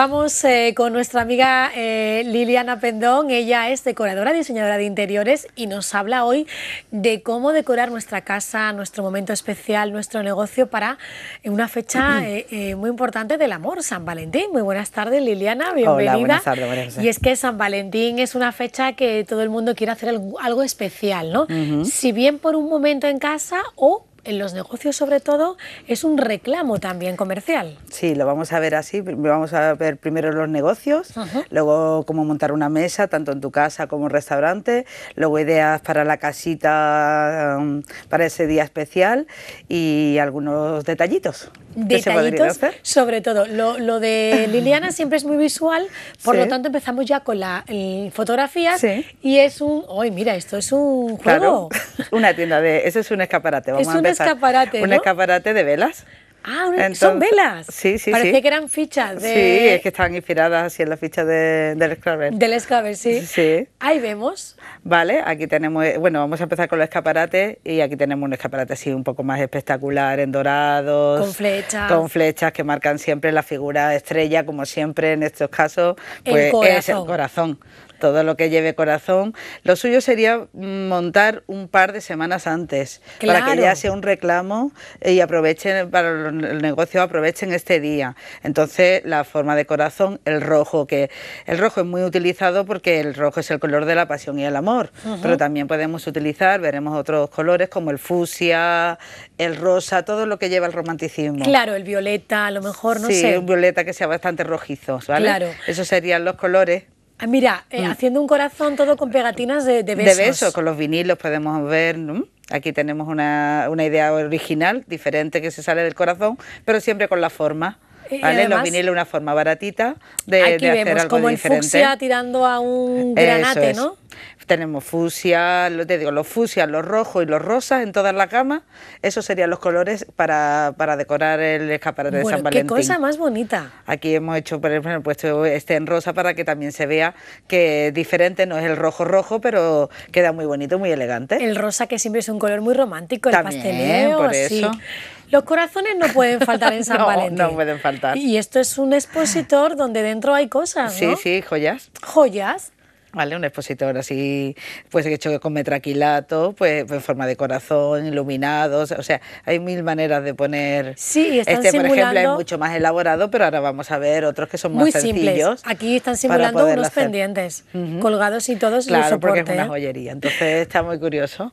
Vamos eh, con nuestra amiga eh, Liliana Pendón. Ella es decoradora, diseñadora de interiores y nos habla hoy de cómo decorar nuestra casa, nuestro momento especial, nuestro negocio para una fecha eh, muy importante del amor, San Valentín. Muy buenas tardes, Liliana. Bienvenida. Hola, buenas tardes, buenas tardes. Y es que San Valentín es una fecha que todo el mundo quiere hacer algo especial, ¿no? Si bien por un momento en casa o en los negocios sobre todo es un reclamo también comercial. Sí, lo vamos a ver así. Vamos a ver primero los negocios, luego cómo montar una mesa, tanto en tu casa como en restaurante, luego ideas para la casita, mm, para ese día especial y algunos detallitos detallitos, sobre todo. Lo, de Liliana siempre es muy visual, por lo tanto empezamos ya con la fotografía y es un, hoy mira, esto es un juego. una tienda de, eso es un escaparate, vamos es a empezar. un escaparate, Un escaparate de velas. Ah, son velas. Sí, que eran fichas de... Sí, es que estaban inspiradas así en las fichas de, del Escraver. Del Escraver, sí. Ahí vemos. Vale, aquí tenemos... Eh, bueno, vamos a empezar con los escaparates y aquí tenemos un escaparate así un poco más espectacular, en dorados. Con flechas. Con flechas que marcan siempre la figura estrella, como siempre en estos casos, corazón. Pues, es el corazón todo lo que lleve corazón. Lo suyo sería montar un par de semanas antes, para que ya sea un reclamo y aprovechen para los el negocio aprovechen este día. Entonces, la forma de corazón, el rojo, que el rojo es muy utilizado porque el rojo es el color de la pasión y el amor, pero también podemos utilizar, veremos otros colores como el fusia, el rosa, todo lo que lleva el romanticismo. Claro, el violeta, a lo mejor, no sé. Sí, un violeta que sea bastante rojizo, ¿vale? Claro. Esos serían los colores. Ah, mira, eh, mm. haciendo un corazón todo con pegatinas de, de besos. De besos, con los vinilos podemos ver. Aquí tenemos una, idea original, diferente, que se sale del corazón, pero siempre con la forma. Eh, ¿Vale? los viniles una forma baratita de, aquí hacer vemos como el fucsia tirando a un granate, ¿no? Tenemos fusia, te digo, los fusias, los rojos y los rosas en todas las gamas. Esos serían los colores para, decorar el escaparate de San Valentín. Qué cosa más bonita. Aquí hemos hecho, por ejemplo, puesto este en rosa para que también se vea que diferente no es el rojo rojo, pero queda muy bonito, muy elegante. El rosa que siempre es un color muy romántico, el pasteleo, Sí. Los corazones no pueden faltar en San Valentín. No pueden faltar. Y esto es un expositor donde dentro hay cosas. ¿no? Sí, sí, joyas. Joyas. ¿vale? Un expositor así, pues hecho con metraquilato, pues en pues, forma de corazón, iluminados, o sea, hay mil maneras de poner. Sí, este, por ejemplo, es mucho más elaborado, pero ahora vamos a ver otros que son más muy sencillos. Aquí están simulando unos pendientes, colgados y todos claro, Claro, porque es una joyería, entonces está muy curioso.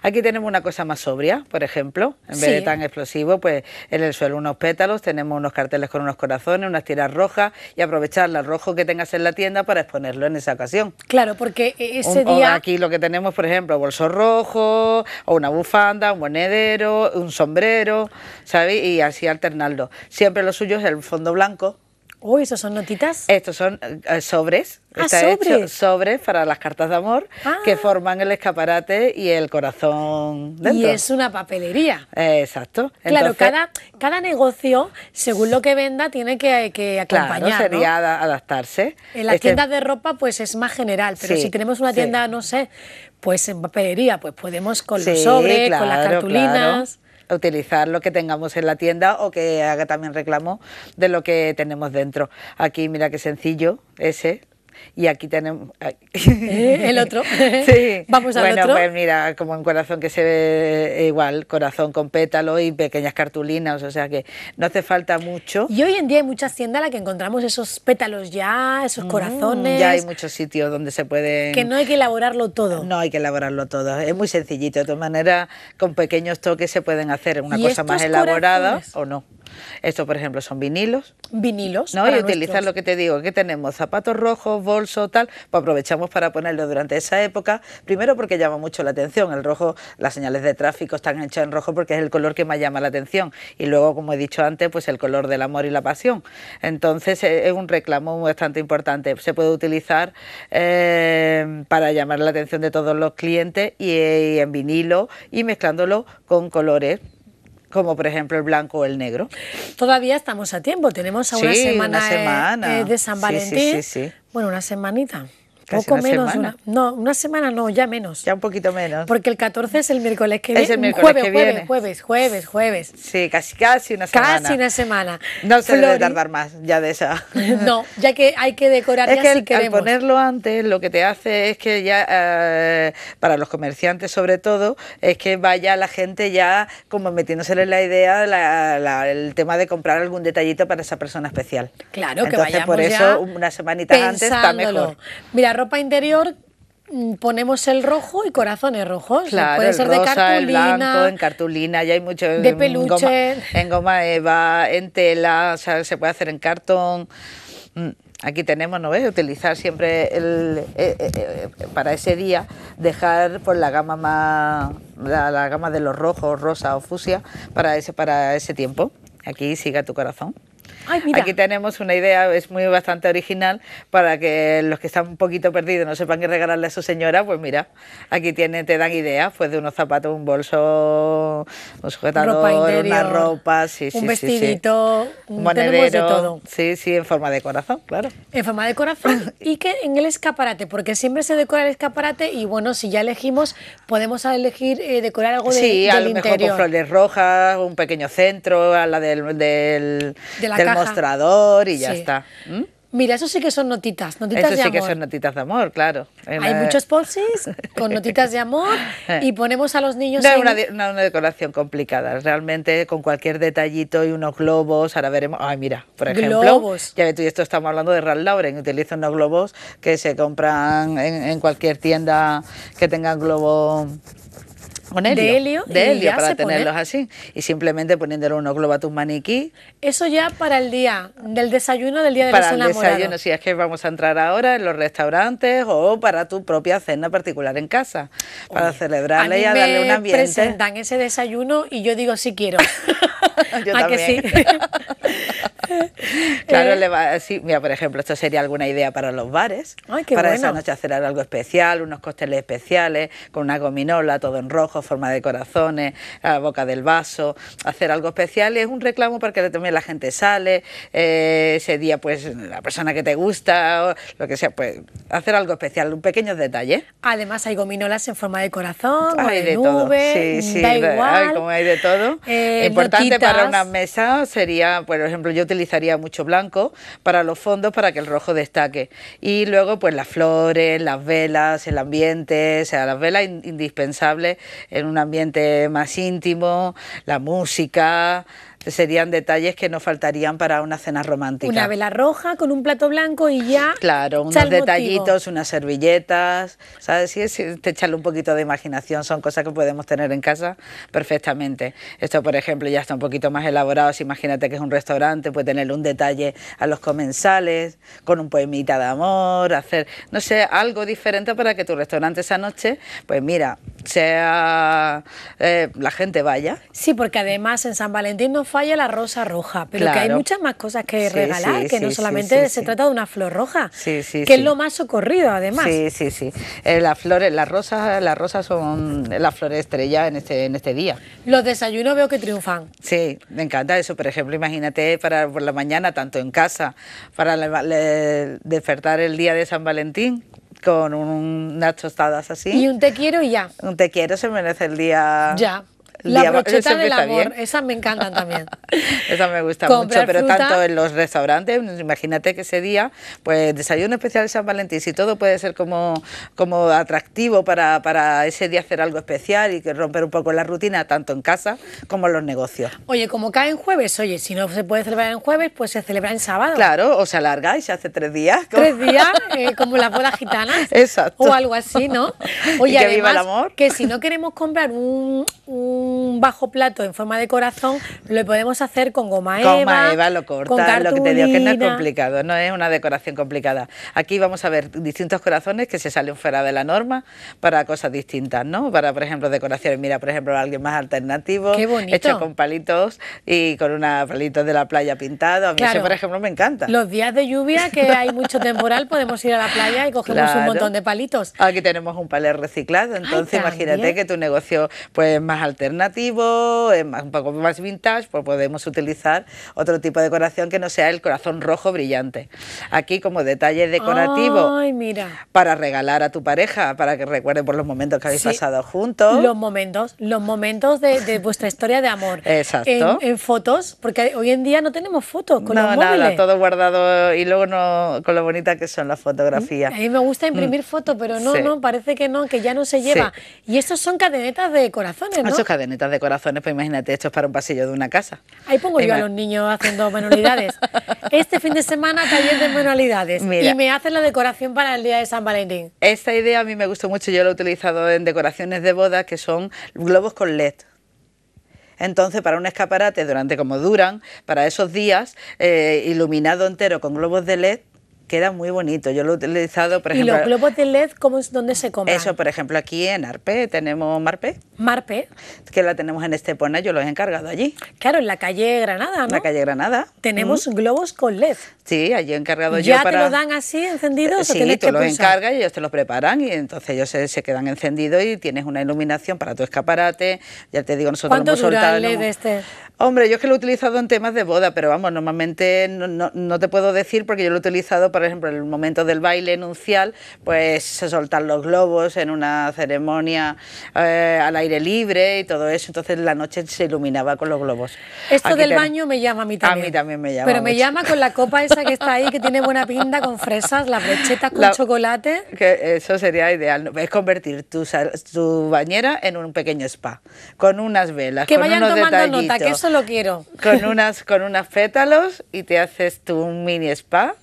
Aquí tenemos una cosa más sobria, por ejemplo, en vez de tan explosivo, pues en el suelo unos pétalos, tenemos unos carteles con unos corazones, unas tiras rojas y aprovechar el rojo que tengas en la tienda para exponerlo en esa ocasión. Claro, porque e-, ese día... Aquí lo que tenemos, por ejemplo, bolso rojo o una bufanda, un monedero, un sombrero, ¿sabes? Y así alternarlo. Siempre lo suyo es el fondo blanco, Uy, ¿esos son notitas? Estos son eh, sobres. Ah, Está sobres. sobres para las cartas de amor que ah. forman el escaparate y el corazón dentro. Y es una papelería. exacto. Claro, cada, negocio, según lo que venda, tiene que, que acompañar. Claro, sería adaptarse. En las este tiendas de ropa, pues es más general, pero si tenemos una tienda, no sé, pues en papelería, pues podemos con los sobres, con las cartulinas utilizar lo que tengamos en la tienda o que haga también reclamo de lo que tenemos dentro. Aquí mira qué sencillo ese, y aquí tenemos... Ah, eh, el otro. sí. Vamos al otro. Bueno, pues mira, como un corazón que se ve igual, corazón con pétalo y pequeñas cartulinas, o sea que no hace falta mucho. Y hoy en día hay mucha hacienda en la que encontramos esos pétalos ya, esos mm, corazones. ya hay muchos sitios donde se puede... Que no hay que elaborarlo todo. No hay que elaborarlo todo, es muy sencillito. De todas maneras, con pequeños toques se pueden hacer una cosa más elaborada o no. Esto, por ejemplo, son vinilos. Vinilos. No, y utilizar lo que te digo, que tenemos zapatos rojos, bolso, tal, pues aprovechamos para ponerlo durante esa época, primero porque llama mucho la atención, el rojo, las señales de tráfico están hechas en rojo porque es el color que más llama la atención y luego, como he dicho antes, pues el color del amor y la pasión. Entonces eh, es un reclamo bastante importante. Se puede utilizar eh, para llamar la atención de todos los clientes y eh, en vinilo y mezclándolo con colores como por ejemplo el blanco o el negro. Todavía estamos a tiempo, tenemos a una semana, eh, eh, de San Valentín. bueno, una semanita poco una menos, no, una semana no, ya menos. Ya un poquito menos. Porque el 14 es el miércoles que Es el miércoles jueves, que viene. Jueves, jueves, jueves, Sí, casi, casi una semana. Casi una semana. No se debe tardar más ya de esa. no, ya que hay que decorar es que Al ponerlo antes, lo que te hace es que ya, eh, para los comerciantes sobre todo, es que vaya la gente ya como metiéndosele la idea, el tema de comprar algún detallito para esa persona especial. Claro, que vayamos por eso Una semanita antes está mejor. Mira, ropa interior mm, ponemos el rojo y corazones rojos. puede ser de cartulina. blanco, en cartulina, ya hay mucho. De peluche. en goma, eva, en tela, o sea, se puede hacer en cartón. Mm, aquí tenemos, ¿no ves? Utilizar siempre eh, eh, eh, para ese día, dejar por pues, la gama más, la, gama de los rojos, rosa o fusia, para ese, para ese tiempo. Aquí siga tu corazón. Aquí tenemos una idea, es muy bastante original, para que los que están un poquito perdidos no sepan qué regalarle a su señora, pues mira, aquí tiene, te dan idea, pues de unos zapatos, un bolso, un sujetador, ropa una ropa, sí, un vestidito, un monedero, todo. sí, sí, en forma de corazón, claro. En forma de corazón y que en el escaparate, porque siempre se decora el escaparate y bueno, si ya elegimos, podemos elegir eh, decorar algo de, del interior. Sí, a lo mejor con flores rojas, un pequeño centro, a la de la del mostrador y ya está. Mira, eso sí que son notitas, notitas de amor. que son notitas de amor, claro. Hay em, eh, muchos polsis con notitas de amor y ponemos a los niños... No una, decoración complicada, realmente con cualquier detallito y unos globos, ahora veremos... Ay, mira, por ejemplo... Globos. Ya ves tú, y esto estamos hablando de Ralph Lauren, utiliza unos globos que se compran en, en cualquier tienda que tengan globos de helio, de helio para tenerlos así y simplemente poniéndole unos tus maniquí. Eso ya para el día del desayuno del día de para Para el desayuno, si es que vamos a entrar ahora en los restaurantes o para tu propia cena particular en casa para celebrarle y a darle un ambiente. presentan ese desayuno y yo digo sí quiero. yo también. Que sí? claro, eh. Mira, por ejemplo, esto sería alguna idea para los bares. Ay, qué para esa noche hacer algo especial, unos cócteles especiales, con una gominola, todo en rojo, en forma de corazones, la boca del vaso, hacer algo especial. Es un reclamo para que también la gente sale, eh, ese día pues la persona que te gusta, lo que sea, pues hacer algo especial, un pequeño detalle. Además hay gominolas en forma de corazón, hay de, todo. da igual. como hay de todo. Eh, Importante para una mesa sería, por ejemplo, yo utilizaría mucho blanco para los fondos para que el rojo destaque. Y luego pues las flores, las velas, el ambiente, o sea, las velas indispensables en un ambiente más íntimo, la música, serían detalles que no faltarían para una cena romántica. Una vela roja con un plato blanco y ya. Claro, unos detallitos, unas servilletas, ¿sabes? Si te echarle un poquito de imaginación, son cosas que podemos tener en casa perfectamente. Esto, por ejemplo, ya está un poquito más elaborado. Si imagínate que es un restaurante, puede tener un detalle a los comensales, con un poemita de amor, hacer, no sé, algo diferente para que tu restaurante esa noche, pues mira, sea eh, la gente vaya. Sí, porque además en San Valentín no falla la rosa roja, pero que hay muchas más cosas que regalar, que no solamente se trata de una flor roja, que es lo más socorrido además. Sí, sí, sí. Eh, las flores, las rosas, las rosas son las flores estrella en este, en este día. Los desayunos veo que triunfan. Sí, me encanta eso. Por ejemplo, imagínate para por la mañana, tanto en casa, para despertar el día de San Valentín, con unas tostadas así. Y un te quiero y ya. Un te quiero se merece el día. Ya. La brocheta del amor, esas me encantan también. Esas me gustan mucho, pero tanto en los restaurantes, pues, imagínate que ese día, pues desayuno especial de San Valentín, si todo puede ser como, como atractivo para, para ese día hacer algo especial y que romper un poco la rutina, tanto en casa como en los negocios. Oye, como cae en jueves, oye, si no se puede celebrar en jueves, pues se celebra en sábado. Claro, o se alarga y se hace tres días. Tres días, eh, como la boda gitana. Exacto. O algo así, ¿no? Oye, que además, viva el amor. Que si no queremos comprar un un bajo plato en forma de corazón, lo podemos hacer con goma eva. Goma eva lo corta lo que te digo, que no es complicado, no es una decoración complicada. Aquí vamos a ver distintos corazones que se salen fuera de la norma para cosas distintas, ¿no? Para, por ejemplo, decoraciones, mira, por ejemplo, alguien más alternativo, hecho con palitos y con una palitos de la playa pintado. A mí eso, por ejemplo, me encanta. Los días de lluvia, que hay mucho temporal, podemos ir a la playa y cogemos un montón de palitos. Aquí tenemos un palet reciclado, entonces imagínate que tu negocio pues más alternativo eh, un poco más vintage, pues podemos utilizar otro tipo de decoración que no sea el corazón rojo brillante. Aquí como detalle decorativo mira. para regalar a tu pareja, para que recuerde por los momentos que habéis pasado juntos. Los momentos, los momentos de, vuestra historia de amor. Exacto. En, fotos, porque hoy en día no tenemos fotos con no, los nada, móviles. todo guardado y luego no con lo bonita que son las fotografías. A mí me gusta mm. imprimir fotos, pero no, no, parece que no, que ya no se lleva. Y estos son cadenetas de corazones, ah, ¿no? cadenetas de corazones, pues imagínate, esto es para un pasillo de una casa. Ahí pongo yo a los niños haciendo manualidades. este fin de semana taller de manualidades y me hacen la decoración para el día de San Valentín. Esta idea a mí me gustó mucho, yo lo he utilizado en decoraciones de boda que son globos con LED. Entonces, para un escaparate, durante como duran, para esos días, eh, iluminado entero con globos de LED, queda muy bonito. Yo lo he utilizado, por ejemplo. ¿Y los globos de LED cómo es donde se compran? Eso, por ejemplo, aquí en Arpe tenemos Marpe. Marpe. Que la tenemos en Estepona, yo lo he encargado allí. Claro, en la calle Granada, ¿no? En la calle Granada. Tenemos globos con LED. Sí, allí he encargado ¿Ya yo ¿Ya te lo dan así, encendidos? Sí, o tú los encargas y ellos te los preparan y entonces ellos se, quedan encendidos y tienes una iluminación para tu escaparate. Ya te digo, nosotros lo hemos soltado... LED este? Hombre, yo es que lo he utilizado en temas de boda, pero vamos, normalmente no te puedo decir porque yo lo he utilizado por ejemplo, en el momento del baile nupcial, pues se soltan los globos en una ceremonia eh, al aire libre y todo eso. Entonces la noche se iluminaba con los globos. Esto del baño me llama a mí también. A mí también me llama. Pero me llama con la copa esa que está ahí, que tiene buena pinta, con fresas, las brochetas con chocolate. Que eso sería ideal. Es convertir tu, tu bañera en un pequeño spa, con unas velas. Que vayan tomando nota, que eso lo quiero. Con unas, con unas pétalos y te haces tu mini spa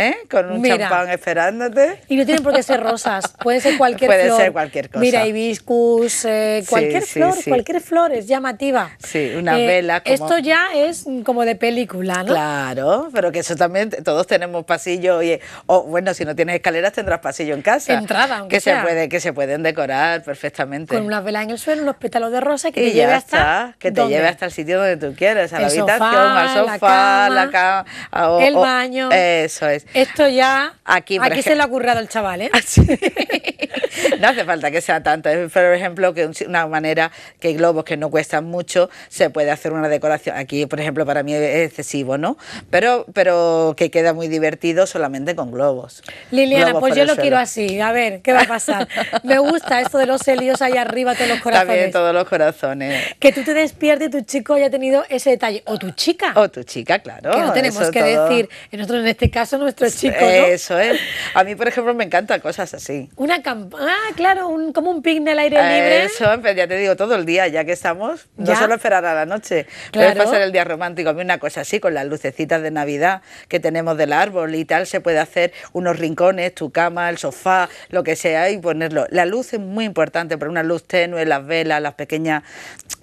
¿Eh? con un champán esperándote. Y no tienen por qué ser rosas, puede ser cualquier puede flor. Puede ser cualquier cosa. Mira, hibiscus, eh, cualquier flor, cualquier flor es llamativa. Sí, una eh, vela. Esto ya es como de película, ¿no? Claro, pero que eso también, todos tenemos pasillo, o bueno, si no tienes escaleras tendrás pasillo en casa. Entrada, aunque que Se puede, que se pueden decorar perfectamente. Con unas velas en el suelo, unos pétalos de rosa que te lleve hasta... Que te lleve hasta el sitio donde tú quieras, a la habitación, al sofá, la cama, el baño. eso es. Esto ya. Aquí, aquí se le ha currado el chaval, ¿eh? Ah, no hace falta que sea tanto. Es, ¿eh? por ejemplo, que una manera que globos que no cuestan mucho se puede hacer una decoración. Aquí, por ejemplo, para mí es excesivo, ¿no? Pero, pero que queda muy divertido solamente con globos. Liliana, pues yo lo quiero así. A ver, ¿qué va a pasar? Me gusta esto de los helios ahí arriba, todos los corazones. También todos los corazones. Que tú te despiertes y tu chico haya tenido ese detalle. O tu chica. O tu chica, claro. Que no tenemos que decir. Nosotros en este caso no eso es. ¿eh? A mí, por ejemplo, me encantan cosas así. Una campana, ah, claro, un, como un picnic al aire libre. Eso, ya te digo, todo el día, ya que estamos, no solo esperar a la noche, pero pasar el día romántico. A mí una cosa así, con las lucecitas de Navidad que tenemos del árbol y tal, se puede hacer unos rincones, tu cama, el sofá, lo que sea, y ponerlo. La luz es muy importante, pero una luz tenue, las velas, las pequeñas,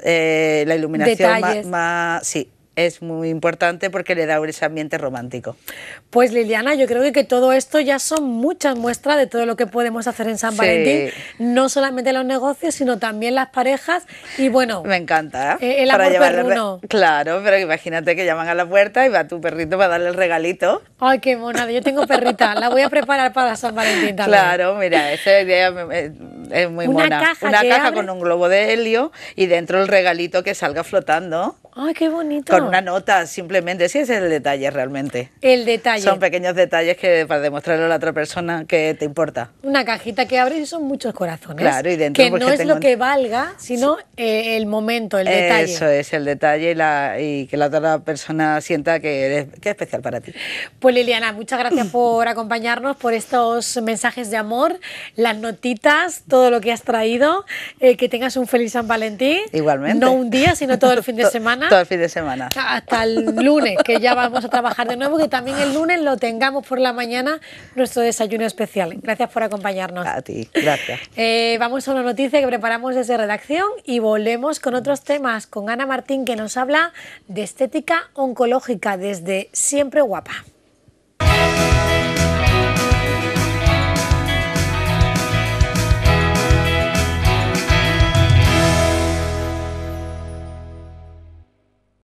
eh, la iluminación más, más, Sí, es muy importante porque le da ese ambiente romántico. Pues Liliana, yo creo que, todo esto ya son muchas muestras de todo lo que podemos hacer en San Valentín, no solamente los negocios, sino también las parejas y bueno... Me encanta. ¿eh? Eh, el amor perruno. Claro, pero imagínate que llaman a la puerta y va tu perrito para darle el regalito. Ay, qué monada, yo tengo perrita, la voy a preparar para San Valentín también. Claro, mira, esa idea es muy buena. mona. Una caja con un globo de helio y dentro el regalito que salga flotando. ¡Ay, qué bonito! Con una nota, simplemente. Sí, ese es el detalle realmente. El detalle. Son pequeños detalles que para demostrarle a la otra persona que te importa. Una cajita que abres y son muchos corazones. Claro, y dentro Que pues, no es lo que valga, sino eh, el momento, el detalle. Eso es, el detalle y, que la otra persona sienta que, es especial para ti. Pues Liliana, muchas gracias por acompañarnos, por estos mensajes de amor, las notitas, todo lo que has traído. Eh, que tengas un feliz San Valentín. Igualmente. No un día, sino todo el fin de semana. Todo el fin de semana. Hasta, el lunes, que ya vamos a trabajar de nuevo, que también el lunes lo tengamos por la mañana, nuestro desayuno especial. Gracias por acompañarnos. A ti, gracias. Eh, vamos a una noticia que preparamos desde redacción y volvemos con otros temas, con Ana Martín, que nos habla de estética oncológica desde Siempre Guapa.